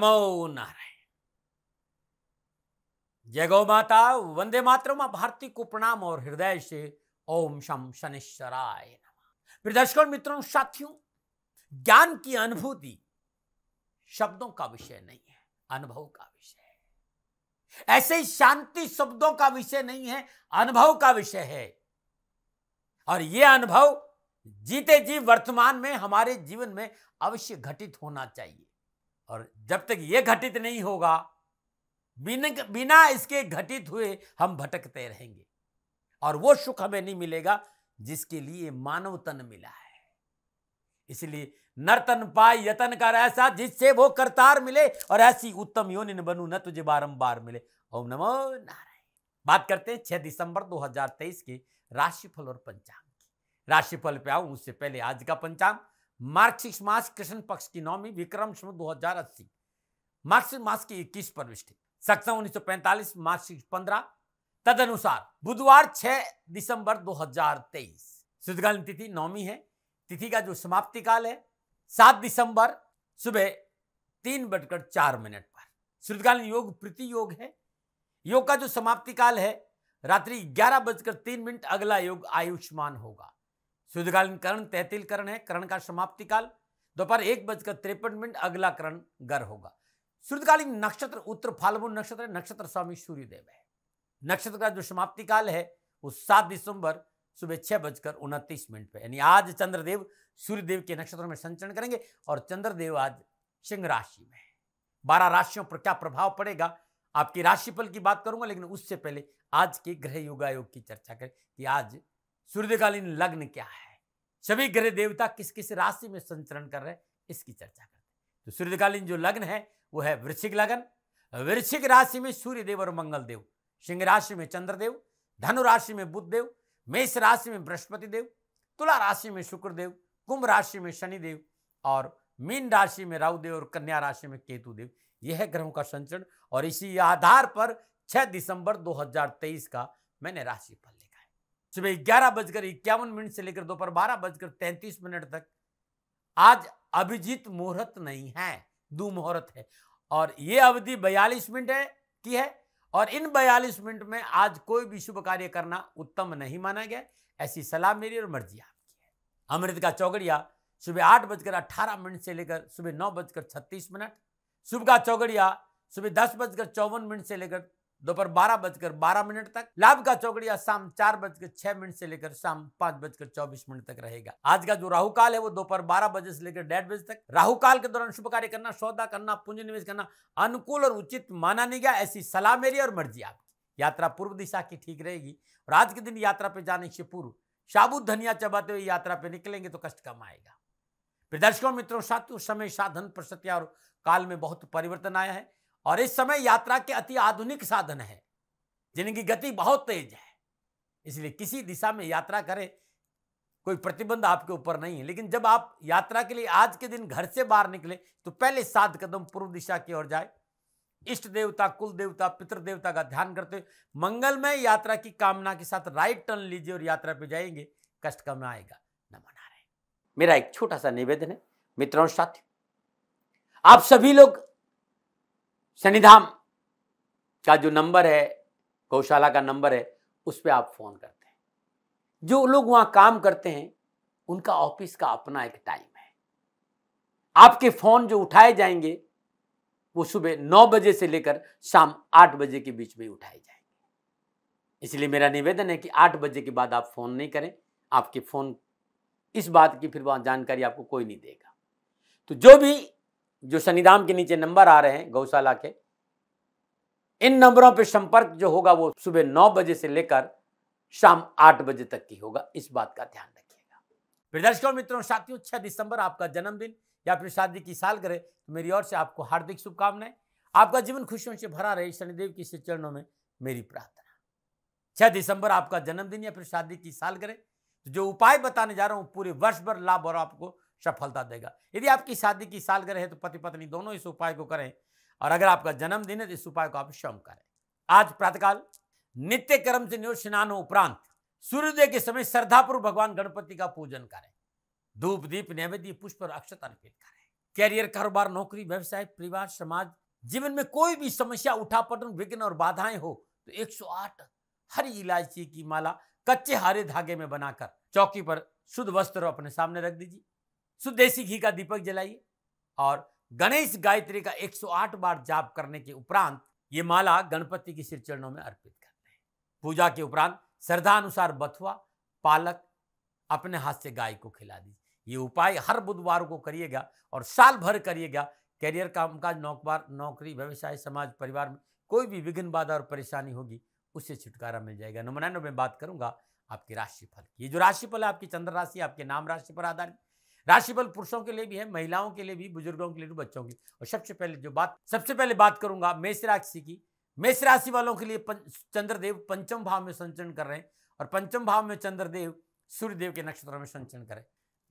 नमो नारायण जय गौ माता वंदे मातरम भारती को प्रणाम और हृदय से ओम शम शनिश्चराय नम प्रिय दर्शकों मित्रों साथियों ज्ञान की अनुभूति शब्दों का विषय नहीं है अनुभव का विषय है ऐसे ही शांति शब्दों का विषय नहीं है अनुभव का विषय है और यह अनुभव जीते जी वर्तमान में हमारे जीवन में अवश्य घटित होना चाहिए और जब तक ये घटित नहीं होगा बिना इसके घटित हुए हम भटकते रहेंगे और वो सुख हमें नहीं मिलेगा जिसके लिए मानव तन मिला है इसलिए नर्तन पाए यतन कर ऐसा जिससे वो करतार मिले और ऐसी उत्तम योनिन बनू न तुझे बारंबार मिले ओम नमो नारायण बात करते हैं 6 दिसंबर 2023 के राशिफल और पंचांग की राशिफल पे आऊं उससे पहले आज का पंचांग मार्च मास कृष्ण पक्ष की नौमी विक्रम शुभ दो हजार अस्सी मार्च मास की इक्कीस प्रविष्टि सक्षम उन्नीस सौ पैंतालीस मार्च पंद्रह तदनुसार बुधवार छह दिसंबर तेईस सिद्धकालीन तिथि नौमी है तिथि का जो समाप्ति काल है सात दिसंबर सुबह तीन बजकर चार मिनट पर शुद्धकालीन योग प्रति योग है योग का जो समाप्ति काल है रात्रि ग्यारह बजकर तीन मिनट अगला योग आयुष्मान होगा शुद्धकालीन करण तहतील करण है करण का समाप्ति काल दोपहर एक बजकर तिरपन मिनट अगला करण गर होगा शुद्धकालीन नक्षत्र उत्तर फाल्गुन नक्षत्र नक्षत्र स्वामी सूर्यदेव है नक्षत्र का जो समाप्ति काल है वो सात दिसंबर सुबह छह बजकर उनतीस मिनट पे यानी आज चंद्रदेव सूर्यदेव के नक्षत्र में संचरण करेंगे और चंद्रदेव आज सिंह राशि में बारह राशियों पर क्या प्रभाव पड़ेगा आपकी राशिफल की बात करूंगा लेकिन उससे पहले आज के ग्रह योगायोग की चर्चा करें कि आज सूर्यकालीन लग्न क्या है सभी ग्रह देवता किस किस राशि में संचरण कर रहे हैं इसकी चर्चा करते हैं तो सूर्यकालीन जो लग्न है वो है वृश्चिक लगन वृश्चिक राशि में सूर्य देव और मंगल देव सिंह राशि में चंद्रदेव धनु राशि में बुद्ध देव मेष राशि में बृहस्पति देव तुला राशि में शुक्रदेव कुंभ राशि में शनिदेव और मीन राशि में देव और कन्या राशि में केतु देव यह है ग्रहों का संचरण और इसी आधार पर 6 दिसंबर 2023 का मैंने राशि फल सुबह ग्यारह बजकर इक्यावन मिनट से लेकर दोपहर बारह बजकर तैंतीस मिनट तक आज अभिजीत मुहूर्त नहीं है दो मुहूर्त है और ये अवधि बयालीस मिनट है की है और इन बयालीस मिनट में आज कोई भी शुभ कार्य करना उत्तम नहीं माना गया ऐसी सलाह मेरी और मर्जी आपकी है अमृत का चौगड़िया सुबह आठ बजकर अट्ठारह मिनट से लेकर सुबह नौ बजकर छत्तीस मिनट शुभ का चौगड़िया सुबह दस बजकर चौवन मिनट से लेकर दोपहर बारह बजकर बारह मिनट तक लाभ का चौकड़िया शाम चार बजकर छह मिनट से लेकर शाम पांच बजकर चौबीस मिनट तक रहेगा आज का जो राहु काल है वो दोपहर बारह बजे से लेकर डेढ़ बजे तक राहु काल के दौरान शुभ कार्य करना सौदा करना पूंजी निवेश करना अनुकूल और उचित माना नहीं गया ऐसी सलाह मेरी और मर्जी आपकी यात्रा पूर्व दिशा की ठीक रहेगी और आज के दिन यात्रा पे जाने से पूर्व साबुत धनिया चबाते हुए यात्रा पे निकलेंगे तो कष्ट कम आएगा प्रदर्शकों मित्रों साथ समय साधन प्रसत्या और काल में बहुत परिवर्तन आया है और इस समय यात्रा के अति आधुनिक साधन है जिनकी गति बहुत तेज है इसलिए किसी दिशा में यात्रा करें कोई प्रतिबंध आपके ऊपर नहीं है लेकिन जब आप यात्रा के लिए आज के दिन घर से बाहर निकले तो पहले सात कदम पूर्व दिशा की ओर जाए इष्ट देवता कुल देवता पितृ देवता का ध्यान करते हुए मंगलमय यात्रा की कामना के साथ राइट टर्न लीजिए और यात्रा पे जाएंगे कष्ट कम आएगा न मना रहे मेरा एक छोटा सा निवेदन है मित्रों साथियों आप सभी लोग शनिधाम का जो नंबर है गौशाला का नंबर है उस पर आप फ़ोन करते हैं जो लोग वहाँ काम करते हैं उनका ऑफिस का अपना एक टाइम है आपके फ़ोन जो उठाए जाएंगे वो सुबह नौ बजे से लेकर शाम आठ बजे के बीच में उठाए जाएंगे इसलिए मेरा निवेदन है कि आठ बजे के बाद आप फ़ोन नहीं करें आपके फ़ोन इस बात की फिर वहाँ जानकारी आपको कोई नहीं देगा तो जो भी जो शनिधाम के नीचे नंबर आ रहे हैं गौशाला के इन नंबरों पर संपर्क जो होगा वो सुबह नौ बजे से लेकर शाम आठ बजे तक की होगा इस बात का ध्यान रखिएगा फिर दर्शकों मित्रों साथियों छह दिसंबर आपका जन्मदिन या फिर शादी की साल करे तो मेरी ओर से आपको हार्दिक शुभकामनाएं आपका जीवन खुशियों से भरा रहे शनिदेव के चरणों में मेरी प्रार्थना छह दिसंबर आपका जन्मदिन या फिर शादी की साल करे तो जो उपाय बताने जा रहा हूं पूरे वर्ष भर लाभ और आपको सफलता देगा यदि आपकी शादी की सालगिरह है तो पति पत्नी दोनों इस उपाय को करें और अगर आपका जन्मदिन है तो इस उपाय को आप स्वयं करें आज प्रातःकाल नित्य कर्म से नियोजित स्नान उपरांत सूर्योदय के समय श्रद्धापूर्वक भगवान गणपति का पूजन करें धूप दीप नैवेद्य पुष्प और अक्षत अर्पित करें कैरियर कारोबार नौकरी व्यवसाय परिवार समाज जीवन में कोई भी समस्या उठापटन विघ्न और बाधाएं हो तो 108 हरी इलायची की माला कच्चे हरे धागे में बनाकर चौकी पर शुद्ध वस्त्र अपने सामने रख दीजिए शुद्ध देसी घी का दीपक जलाइए और गणेश गायत्री का 108 बार जाप करने के उपरांत ये माला गणपति के सिर चरणों में अर्पित करते हैं पूजा के उपरांत श्रद्धा अनुसार बथुआ पालक अपने हाथ से गाय को खिला दीजिए ये उपाय हर बुधवार को करिएगा और साल भर करिएगा करियर कामकाज नौकर नौकरी व्यवसाय समाज परिवार में कोई भी विघ्न बाधा और परेशानी होगी उससे छुटकारा मिल जाएगा नंबर नाइन में बात करूंगा आपके राशिफल ये जो राशिफल है आपकी चंद्र राशि आपके नाम राशि पर आधारित राशिफल पुरुषों के लिए भी है महिलाओं के लिए भी बुजुर्गों के लिए भी बच्चों की और सबसे पहले जो बात सबसे पहले बात करूंगा मेष राशि की मेष राशि वालों के लिए चंद्रदेव पंचम भाव में संचरण कर रहे हैं और पंचम भाव में चंद्रदेव सूर्यदेव के नक्षत्र में संचरण करें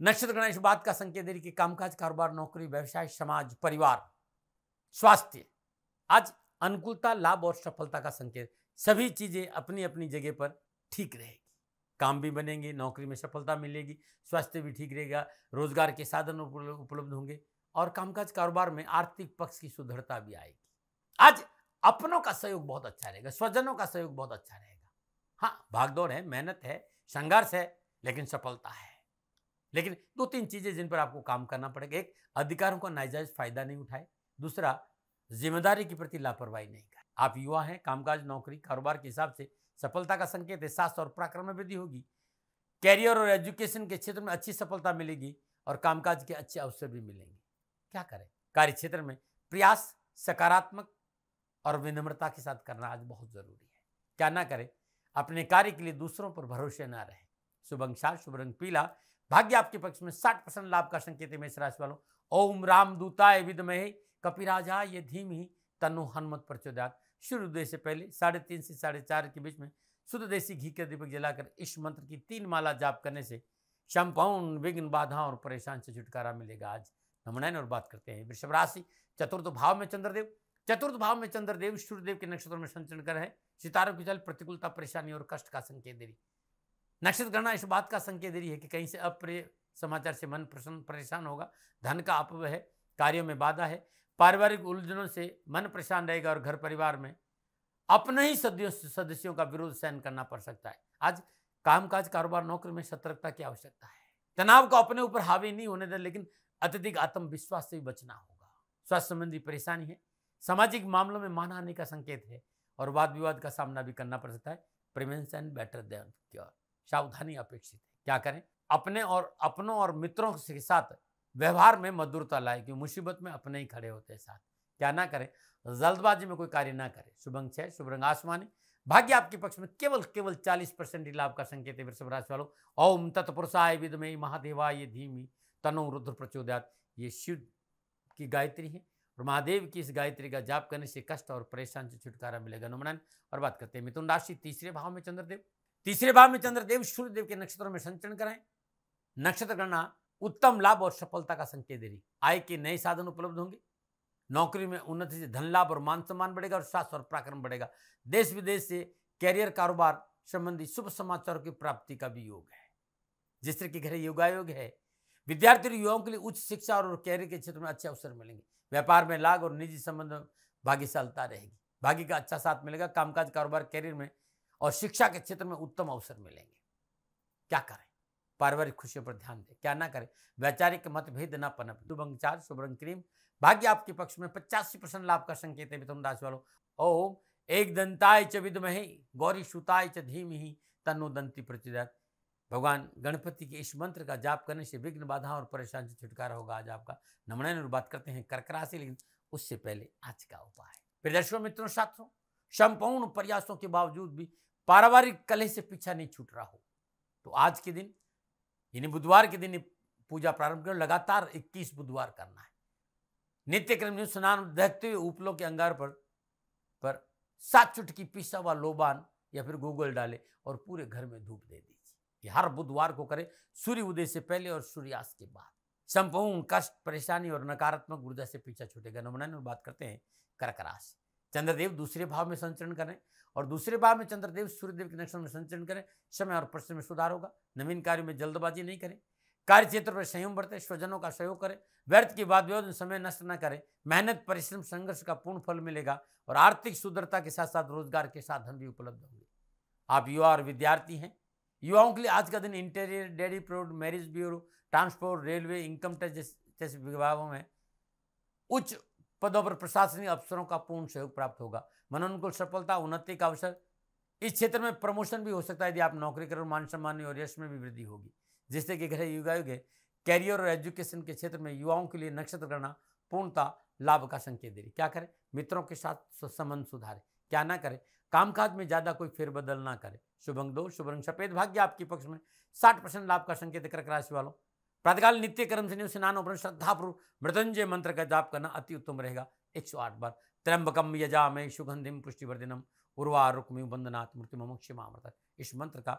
नक्षत्र गणेश बात का संकेत दे रही कि कामकाज कारोबार नौकरी व्यवसाय समाज परिवार स्वास्थ्य आज अनुकूलता लाभ और सफलता का संकेत सभी चीजें अपनी अपनी जगह पर ठीक रहेगी काम भी बनेंगे नौकरी में सफलता मिलेगी स्वास्थ्य भी ठीक रहेगा रोजगार के साधन उपलब्ध होंगे और कामकाज कारोबार में आर्थिक पक्ष की सुदृढ़ता भी आएगी आज अपनों का सहयोग बहुत अच्छा रहेगा स्वजनों का सहयोग बहुत अच्छा रहेगा हाँ भागदौड़ है मेहनत है संघर्ष है लेकिन सफलता है लेकिन दो तीन चीजें जिन पर आपको काम करना पड़ेगा एक अधिकारों का नाजायज फायदा नहीं उठाए दूसरा जिम्मेदारी के प्रति लापरवाही नहीं करें आप युवा हैं कामकाज नौकरी कारोबार के हिसाब से सफलता का संकेत है शास्त्र और पराक्रम में वृद्धि होगी कैरियर और एजुकेशन के क्षेत्र में अच्छी सफलता मिलेगी और कामकाज के अच्छे अवसर भी मिलेंगे क्या करें कार्य क्षेत्र में प्रयास सकारात्मक और विनम्रता के साथ करना आज बहुत जरूरी है क्या ना करें अपने कार्य के लिए दूसरों पर भरोसे ना रहे शुभ अंग शुभ रंग पीला भाग्य आपके पक्ष में साठ परसेंट लाभ का संकेत है मेष राशि वालों ओम राम दूताय विदमहे कपिराजा ये धीम ही तनु हनुमत प्रचोदयात सूर्योदय से पहले साढ़े तीन से साढ़े चार के बीच में शुद्ध देसी घी के दीपक जलाकर इस मंत्र की तीन माला जाप करने से संपूर्ण विघ्न बाधा और परेशान से छुटकारा मिलेगा आज नमनायन और बात करते हैं वृषभ राशि चतुर्थ भाव में चंद्रदेव चतुर्थ भाव में चंद्रदेव सूर्यदेव के नक्षत्र में संचरण कर है सितारों की जल प्रतिकूलता परेशानी और कष्ट का संकेत दे रही नक्षत्र गणना इस बात का संकेत दे रही है कि कहीं से अप्रिय समाचार से मन प्रसन्न परेशान होगा धन का अपव्य है कार्यों में बाधा है पारिवारिक उलझनों से मन परेशान रहेगा और घर परिवार में अपने ही सदियों सदस्यों का विरोध सहन करना पड़ सकता है आज कामकाज कारोबार नौकरी में सतर्कता की आवश्यकता है तनाव को अपने ऊपर हावी नहीं होने दें लेकिन अत्यधिक आत्मविश्वास से भी बचना होगा स्वास्थ्य संबंधी परेशानी है सामाजिक मामलों में मान हानि का संकेत है और वाद विवाद का सामना भी करना पड़ सकता है प्रिवेंशन बेटर देन क्योर सावधानी अपेक्षित है क्या करें अपने और अपनों और मित्रों के साथ व्यवहार में मधुरता लाए क्योंकि मुसीबत में अपने ही खड़े होते हैं साथ क्या ना करें जल्दबाजी में कोई कार्य ना करें शुभंग छह शुभ रंग आसमानी भाग्य आपके पक्ष में केवल केवल चालीस परसेंट ही लाभ का संकेत है वृषभ राशि वालों ओम तत्पुरुषाय महादेवा ये धीमी तनो रुद्र प्रचोदयात ये शिव की गायत्री है और महादेव की इस गायत्री का जाप करने से कष्ट और परेशान से छुटकारा मिलेगा नमनान और बात करते हैं मिथुन राशि तीसरे भाव में चंद्रदेव तीसरे भाव में चंद्रदेव सूर्यदेव के नक्षत्रों में संचरण कराएं नक्षत्र गणना उत्तम लाभ और सफलता का संकेत दे रही आय के नए साधन उपलब्ध होंगे नौकरी में उन्नति से धन लाभ और मान सम्मान बढ़ेगा और स्वास्थ्य और पराक्रम बढ़ेगा देश विदेश से कैरियर कारोबार संबंधी शुभ समाचारों की प्राप्ति का भी योग है जिस तरह की घर योगायोग है विद्यार्थी और युवाओं के लिए उच्च शिक्षा और कैरियर के क्षेत्र में अच्छे अवसर मिलेंगे व्यापार में लाभ और निजी संबंध में भाग्यशालता रहेगी भाग्य का अच्छा साथ मिलेगा कामकाज कारोबार कैरियर में और शिक्षा के क्षेत्र में उत्तम अवसर मिलेंगे क्या करें पारिवारिक खुशियों पर ध्यान दें क्या ना करें वैचारिक मतभेद न पनप दुभंग चार शुभ रंग क्रीम भाग्य आपके पक्ष में पचासी परसेंट लाभ का संकेत है मिथुन राशि वालों ओम एक दंताय च विदमहे गौरी सुताय च धीम ही तन्नो दंती प्रतिदत्त भगवान गणपति के इस मंत्र का जाप करने से विघ्न बाधा और परेशान से छुटकारा होगा आज आपका नमणा बात करते हैं कर्क राशि लेकिन उससे पहले आज का उपाय प्रिय दर्शकों मित्रों साथियों संपूर्ण प्रयासों के बावजूद भी पारिवारिक कलह से पीछा नहीं छूट रहा हो तो आज के दिन यानी बुधवार के दिन पूजा प्रारंभ करो लगातार 21 बुधवार करना है नित्य क्रम स्नान देखते हुए उपलो के अंगार पर पर सात चुटकी पिसा हुआ लोबान या फिर गूगल डाले और पूरे घर में धूप दे दीजिए ये हर बुधवार को करें सूर्य उदय से पहले और सूर्यास्त के बाद संपूर्ण कष्ट परेशानी और नकारात्मक ऊर्जा से पीछा छूटेगा नमन में बात करते हैं कर्क राशि चंद्रदेव दूसरे भाव में संचरण करें और दूसरे भाव में चंद्रदेव सूर्यदेव के नक्षत्र में संचरण करें समय और प्रश्न में सुधार होगा नवीन कार्य में जल्दबाजी नहीं करें कार्य क्षेत्र पर संयम बरतें स्वजनों का सहयोग करें व्यर्थ की वाद विवाद समय नष्ट न करें मेहनत परिश्रम संघर्ष का पूर्ण फल मिलेगा और आर्थिक सुदृढ़ता के साथ साथ रोजगार के साधन भी उपलब्ध होंगे आप युवा और विद्यार्थी हैं युवाओं के लिए आज का दिन इंटीरियर डेयरी प्रोड marriage bureau transport railway income tax जैसे विभागों में उच्च पदों पर प्रशासनिक अफसरों का पूर्ण सहयोग प्राप्त होगा मनोनुकूल सफलता उन्नति का अवसर इस क्षेत्र में प्रमोशन भी हो सकता है यदि आप नौकरी करो मान सम्मान और यश में भी वृद्धि होगी जिससे कि गृह युगायुगे कैरियर और एजुकेशन के क्षेत्र में युवाओं के लिए नक्षत्र करना पूर्णता लाभ का संकेत दे रही क्या करें मित्रों के साथ संबंध सुधारें क्या ना करें कामकाज में ज़्यादा कोई फेरबदल ना करें शुभ अंग दो शुभ रंग सफेद भाग्य आपके पक्ष में साठ परसेंट लाभ का संकेत कर राशि वालों प्रातःकाल नित्य कर्म से स्नान उपरण श्रद्धापूर्व मृतंजय मंत्र का जाप करना अति उत्तम रहेगा एक सौ आठ बार त्रंबकम यजामय सुगंधिम पुष्टिवर्धनम उर्वा रुक्मी बंदनाथ मृत्यु ममोक्ष मामृत इस मंत्र का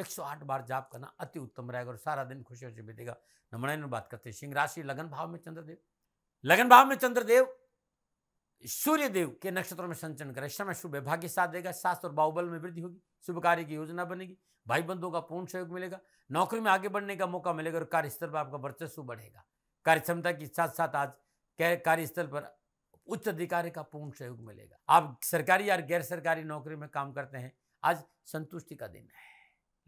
108 बार जाप करना अति उत्तम रहेगा और सारा दिन खुशियों से बीतेगा नमणायन बात करते हैं सिंह राशि लगन भाव में चंद्रदेव लगन भाव में चंद्रदेव सूर्यदेव के नक्षत्रों में संचरण करें समय शुभ है भाग्य साथ देगा शास्त्र और बाहुबल में वृद्धि होगी शुभ कार्य की योजना बनेगी भाई बंधुओं का पूर्ण सहयोग मिलेगा नौकरी में आगे बढ़ने का मौका मिलेगा और कार्यस्थल पर आपका वर्चस्व बढ़ेगा कार्यक्षमता के साथ साथ आज कार्यस्थल पर उच्च अधिकारी का पूर्ण सहयोग मिलेगा आप सरकारी या गैर सरकारी नौकरी में काम करते हैं आज संतुष्टि का दिन है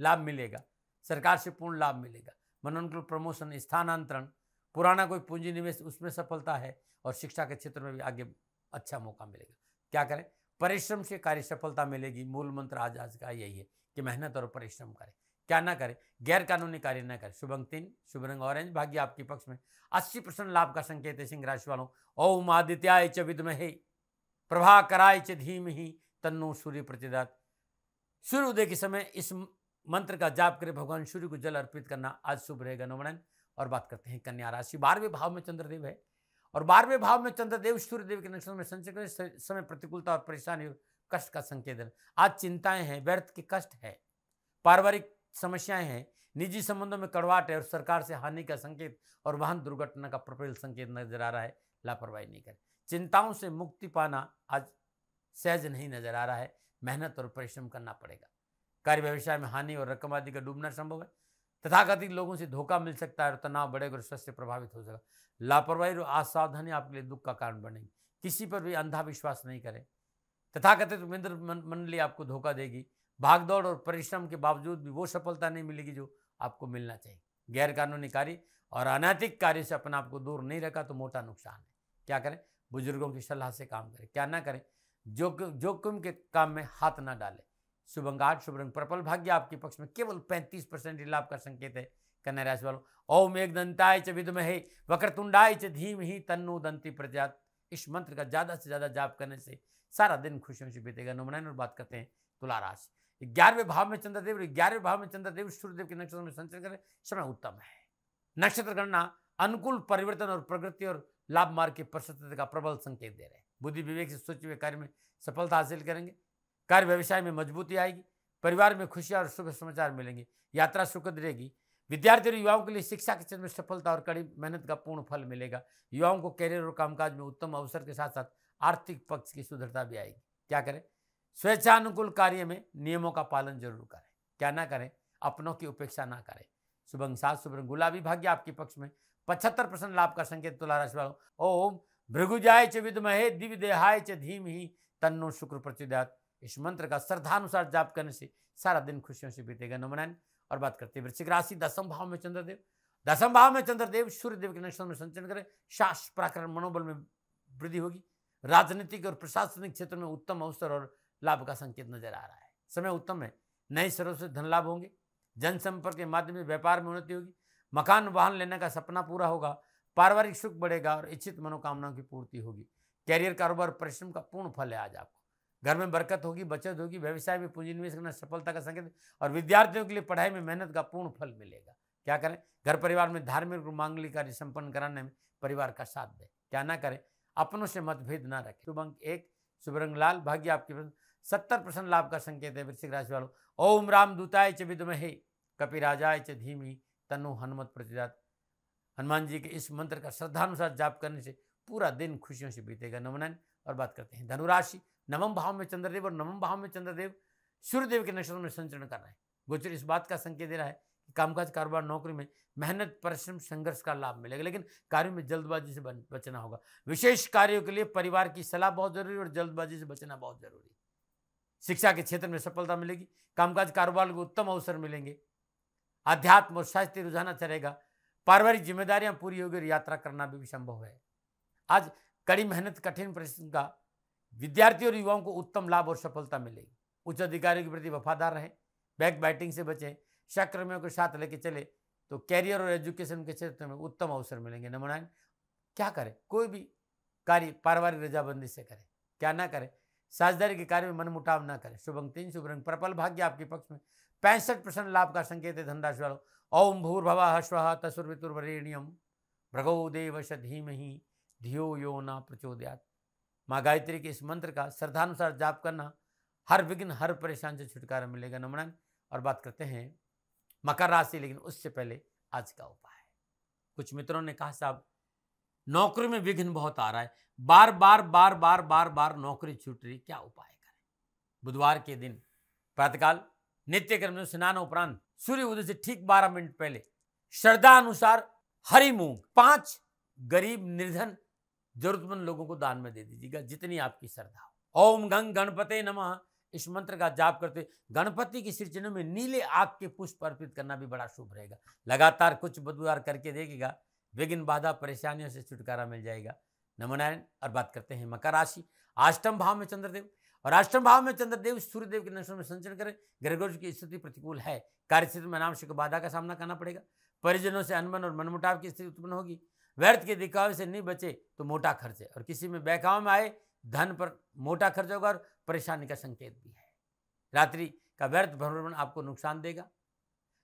लाभ मिलेगा सरकार से पूर्ण लाभ मिलेगा मनोनकुल प्रमोशन स्थानांतरण पुराना कोई पूंजी निवेश उसमें सफलता है और शिक्षा के क्षेत्र में भी आगे अच्छा मौका मिलेगा क्या करें परिश्रम से कार्य सफलता मिलेगी मूल मंत्र आज आज का यही है कि मेहनत और परिश्रम करें क्या ना करें गैर कानूनी कार्य ना करें शुभ अंक तीन शुभ रंग ऑरेंज भाग्य आपके पक्ष में अस्सी परसेंट लाभ का संकेत है सिंह राशि वालों ओम आदित्याय च विदमहे प्रभा कराय च धीम ही तन्नो सूर्य प्रतिदात सूर्य उदय के समय इस मंत्र का जाप करें भगवान सूर्य को जल अर्पित करना आज शुभ रहेगा नवनयन और बात करते हैं कन्या राशि बारहवें भाव में चंद्रदेव है और बारहवें भाव में चंद्रदेव सूर्यदेव के नक्षत्र में संचय समय प्रतिकूलता और परेशानी कष्ट का संकेत है आज चिंताएं हैं व्यर्थ के कष्ट है पारिवारिक समस्याएं हैं निजी संबंधों में कड़वाट है और सरकार से हानि का संकेत और वाहन दुर्घटना का प्रबल संकेत नजर आ रहा है लापरवाही नहीं करें चिंताओं से मुक्ति पाना आज सहज नहीं नजर आ रहा है मेहनत और परिश्रम करना पड़ेगा कार्य व्यवसाय में हानि और रकम आदि का डूबना संभव है तथाकथित लोगों से धोखा मिल सकता है और तनाव बढ़ेगा और स्वास्थ्य प्रभावित हो जाएगा लापरवाही और असावधानी आपके लिए दुख का कारण बनेगी किसी पर भी अंधा विश्वास नहीं करें तथाकथित मित्र मंडली आपको धोखा देगी भागदौड़ और परिश्रम के बावजूद भी वो सफलता नहीं मिलेगी जो आपको मिलना चाहिए गैरकानूनी कार्य और अनैतिक कार्य से अपने आप को दूर नहीं रखा तो मोटा नुकसान है क्या करें बुजुर्गों की सलाह से काम करें क्या ना करें जो जोखिम के काम में हाथ ना डालें शुभंगार शुभ रंग प्रबल भाग्य आपके पक्ष में केवल 35 परसेंट लाभ का संकेत है कन्या राशि वालों ओम एक दंताय च विदमहे वक्रतुंडाय च धीम ही तन्नो दंती प्रजात इस मंत्र का ज़्यादा से ज़्यादा जाप करने से सारा दिन खुशियों से बीतेगा नमनायन और बात करते हैं तुला राशि ग्यारहवें भाव में चंद्रदेव ग्यारहवें भाव में चंद्रदेव सूर्यदेव के नक्षत्र में संचर करें समय उत्तम है नक्षत्र गणना अनुकूल परिवर्तन और प्रगति और लाभ मार्ग की प्रशस्तता का प्रबल संकेत दे रहे हैं बुद्धि विवेक से सोचे हुए कार्य में सफलता हासिल करेंगे कार्य व्यवसाय में मजबूती आएगी परिवार में खुशियाँ और शुभ समाचार मिलेंगे यात्रा सुखद रहेगी विद्यार्थी और युवाओं के लिए शिक्षा के क्षेत्र में सफलता और कड़ी मेहनत का पूर्ण फल मिलेगा युवाओं को करियर और कामकाज में उत्तम अवसर के साथ साथ आर्थिक पक्ष की सुदृढ़ता भी आएगी क्या करें स्वेच्छानुकूल कार्य में नियमों का पालन जरूर करें क्या ना करें अपनों की उपेक्षा ना करें शुभ सात शुभ गुलाबी भाग्य आपके पक्ष में पचहत्तर परसेंट लाभ का संकेत तुला राशि वालों ओम भृगुजाय च विदमहे दिव्य देहाय च धीम ही तन्नो शुक्र प्रतिदात इस मंत्र का श्रद्धानुसार जाप करने से सारा दिन खुशियों से बीतेगा नमनायन और बात करते हैं वृश्चिक राशि दसम भाव में चंद्रदेव दसम भाव में चंद्रदेव सूर्यदेव के नक्षत्र में संचरण करें शास प्राकरण मनोबल में वृद्धि होगी राजनीतिक और प्रशासनिक क्षेत्र में उत्तम अवसर और लाभ का संकेत नजर आ रहा है समय उत्तम है नए स्रोत से धन लाभ होंगे जनसंपर्क के माध्यम से व्यापार में उन्नति होगी मकान वाहन लेने का सपना पूरा होगा पारिवारिक सुख बढ़ेगा और इच्छित मनोकामनाओं की पूर्ति होगी कैरियर कारोबार परिश्रम का पूर्ण फल है आज आपको घर में बरकत होगी बचत होगी व्यवसाय में पूंजी निवेश करना सफलता का संकेत और विद्यार्थियों के लिए पढ़ाई में मेहनत का पूर्ण फल मिलेगा क्या करें घर परिवार में धार्मिक मांगलिक कार्य संपन्न कराने में परिवार का साथ दें क्या ना करें अपनों से मतभेद ना रखें शुभ अंक एक शुभ रंग लाल भाग्य आपके सत्तर परसेंट लाभ का संकेत है वृश्चिक राशि वालों ओम राम दूताय च विदमहे कपिराजाय च धीमी तनु हनुमत प्रतिदात हनुमान जी के इस मंत्र का श्रद्धानुसार जाप करने से पूरा दिन खुशियों से बीतेगा नमनन और बात करते हैं धनुराशि नवम भाव में चंद्रदेव और नवम भाव में चंद्रदेव सूर्यदेव के नक्षत्र में संचरण कर रहे हैं गोचर इस बात का संकेत दे रहा है कि कामकाज कारोबार नौकरी में मेहनत परिश्रम संघर्ष का लाभ मिलेगा लेकिन कार्य में जल्दबाजी से बचना होगा विशेष कार्यों के लिए परिवार की सलाह बहुत जरूरी और जल्दबाजी से बचना बहुत जरूरी शिक्षा के क्षेत्र में सफलता मिलेगी कामकाज कारोबार को उत्तम अवसर मिलेंगे अध्यात्म और शास्त्रीय रुझाना अच्छा चलेगा पारिवारिक जिम्मेदारियां पूरी होगी और यात्रा करना भी संभव है आज कड़ी मेहनत कठिन परिश्रम का विद्यार्थी और युवाओं को उत्तम लाभ और सफलता मिलेगी उच्च अधिकारियों के प्रति वफादार रहें बैक बैटिंग से बचें सहकर्मियों के साथ लेके चले तो कैरियर और एजुकेशन के क्षेत्र में उत्तम अवसर मिलेंगे नमनायन क्या करें कोई भी कार्य पारिवारिक रजाबंदी से करें क्या ना करें साझेदारी के कार्य में मनमुटाव ना करें शुभ अंक तीन शुभ रंग प्रबल भाग्य आपके पक्ष में पैंसठ परसेंट लाभ का संकेत है धनराशि वालों ओम भूर्भव हस्व तसुर्वितुर्वरेण्यम भ्रगो देवश धीमहि धियो यो ना प्रचोदयात माँ गायत्री के इस मंत्र का श्रद्धानुसार जाप करना हर विघ्न हर परेशान से छुटकारा मिलेगा नमन और बात करते हैं मकर राशि लेकिन उससे पहले आज का उपाय कुछ मित्रों ने कहा साहब नौकरी में विघ्न बहुत आ रहा है बार बार बार बार बार बार नौकरी छूट रही क्या उपाय करें बुधवार के दिन प्रातकाल नित्य क्रम में स्नान उपरांत सूर्य उदय से ठीक बारह मिनट पहले श्रद्धा अनुसार हरी मूंग पांच गरीब निर्धन जरूरतमंद लोगों को दान में दे दीजिएगा जितनी आपकी श्रद्धा हो ओम गंग गणपते नमः इस मंत्र का जाप करते गणपति की श्री चिन्ह में नीले आग के पुष्प अर्पित करना भी बड़ा शुभ रहेगा लगातार कुछ बदवार करके देखेगा विघिन बाधा परेशानियों से छुटकारा मिल जाएगा नमनारायण और बात करते हैं मकर राशि अष्टम भाव में चंद्रदेव और अष्टम भाव में चंद्रदेव सूर्यदेव के नक्षत्र में संचरण करें ग्रह की स्थिति प्रतिकूल है कार्यक्षेत्र में नाम बाधा का सामना करना पड़ेगा परिजनों से अनबन और मनमुटाव की स्थिति उत्पन्न होगी व्यर्थ के दिखावे से नहीं बचे तो मोटा खर्च है और किसी में बहकाव में आए धन पर मोटा खर्च होगा और परेशानी का संकेत भी है रात्रि का व्यर्थ भ्रमण आपको नुकसान देगा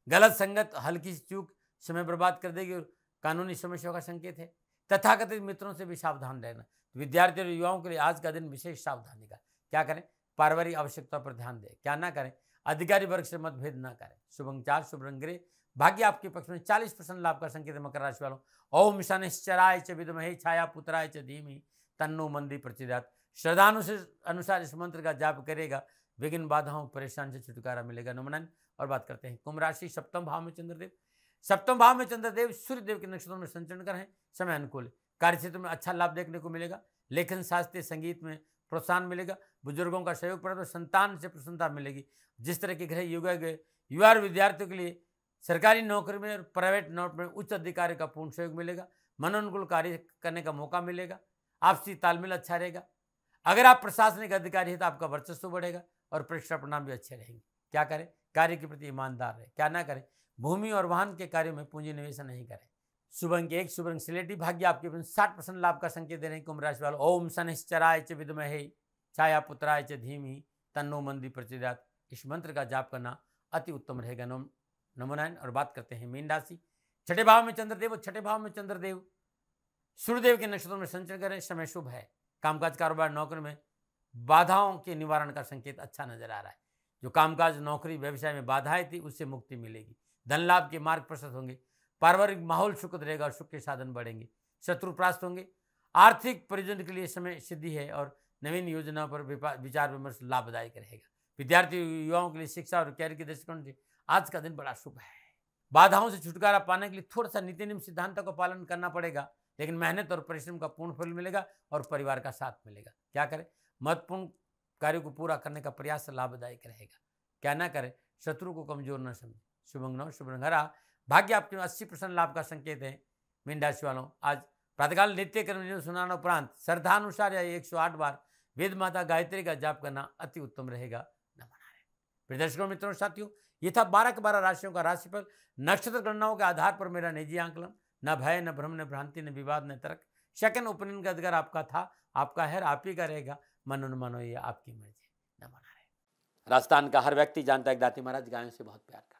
गलत संगत हल्की सी चूक समय बर्बाद कर देगी और कानूनी समस्याओं का संकेत है तथाकथित मित्रों से भी सावधान रहना विद्यार्थियों और युवाओं के लिए आज का दिन विशेष सावधानी का क्या करें पारिवारिक आवश्यकता पर ध्यान दें क्या ना करें अधिकारी वर्ग से मतभेद न करें शुभ चार शुभ रंग ग्रे भाग्य आपके पक्ष में चालीस परसेंट लाभ का संकेत मकर राशि वालों ओम शनिश्चराय च विदमहे छाया पुत्राय च धीमी तन्नो मंदी प्रतिदात श्रद्धानु से अनुसार इस मंत्र का जाप करेगा विघ्न बाधाओं परेशान से छुटकारा मिलेगा नमनन और बात करते हैं कुंभ राशि सप्तम भाव में चंद्रदेव सप्तम भाव में चंद्रदेव सूर्यदेव के नक्षत्रों में संचरण करें समय अनुकूल कार्य क्षेत्र में अच्छा लाभ देखने को मिलेगा लेखन शास्त्र संगीत में प्रोत्साहन मिलेगा बुजुर्गों का सहयोग प्राप्त संतान से प्रसन्नता मिलेगी जिस तरह के गृह युवा गए युवा विद्यार्थियों के लिए सरकारी नौकरी में और प्राइवेट नौकरी में उच्च अधिकारी का पूर्ण सहयोग मिलेगा मनोनुकूल कार्य करने का मौका मिलेगा आपसी तालमेल अच्छा रहेगा अगर आप प्रशासनिक अधिकारी हैं तो आपका वर्चस्व बढ़ेगा और परीक्षा परिणाम भी अच्छे रहेंगे क्या करें कार्य के प्रति ईमानदार रहे क्या ना करें भूमि और वाहन के कार्यों में पूंजी निवेश नहीं करें शुभंग एक शुभंग सिलेटी भाग्य आपके साठ परसेंट लाभ का संकेत दे रहे हैं कुंभ राशि वाले ओम शनिश्चराय च विदमहे छाया पुत्राय च धीमी तन्नो मंदी प्रचोदयात इस मंत्र का जाप करना अति उत्तम रहेगा नम नमोनायन और बात करते हैं मीन राशि छठे भाव में चंद्रदेव और छठे भाव में चंद्रदेव सूर्यदेव के नक्षत्रों में संचर करें समय शुभ है कामकाज कारोबार नौकरी में बाधाओं के निवारण का संकेत अच्छा नजर आ रहा है जो कामकाज नौकरी व्यवसाय में बाधाएं थी उससे मुक्ति मिलेगी धन लाभ के मार्ग प्रशस्त होंगे पारिवारिक माहौल सुखद रहेगा और सुख के साधन बढ़ेंगे शत्रु प्राप्त होंगे आर्थिक परिजन के लिए समय सिद्धि है और नवीन योजना पर विचार विमर्श लाभदायक रहेगा विद्यार्थी युवाओं के लिए शिक्षा और कैरियर के दृष्टिकोण से आज का दिन बड़ा शुभ है बाधाओं से छुटकारा पाने के लिए थोड़ा सा नीति निम्न सिद्धांतों का पालन करना पड़ेगा लेकिन मेहनत और परिश्रम का पूर्ण फल मिलेगा और परिवार का साथ मिलेगा क्या करें महत्वपूर्ण कार्य को पूरा करने का प्रयास लाभदायक रहेगा क्या ना करें शत्रु को कमजोर न समझे शुभंग नौ शुभ रंग हरा भाग्य आपके अस्सी परसेंट लाभ का संकेत है मीन राशि वालों आज प्रातकाल नित्य कर्म सुनाना उपरांत श्रद्धानुसार या एक सौ आठ बार वेद माता गायत्री का जाप करना अति उत्तम रहेगा प्रदर्शकों मित्रों साथियों ये था बारह के बारह राशियों का राशिफल नक्षत्र गणनाओं के आधार पर मेरा निजी आंकलन न भय न भ्रम न भ्रांति न विवाद न तर्क सेकंड उपनयन का अधिकार आपका था आपका है आप ही का रहेगा मनो न ये आपकी मर्जी न मना रहे राजस्थान का हर व्यक्ति जानता है दाती महाराज गायों से बहुत प्यार करता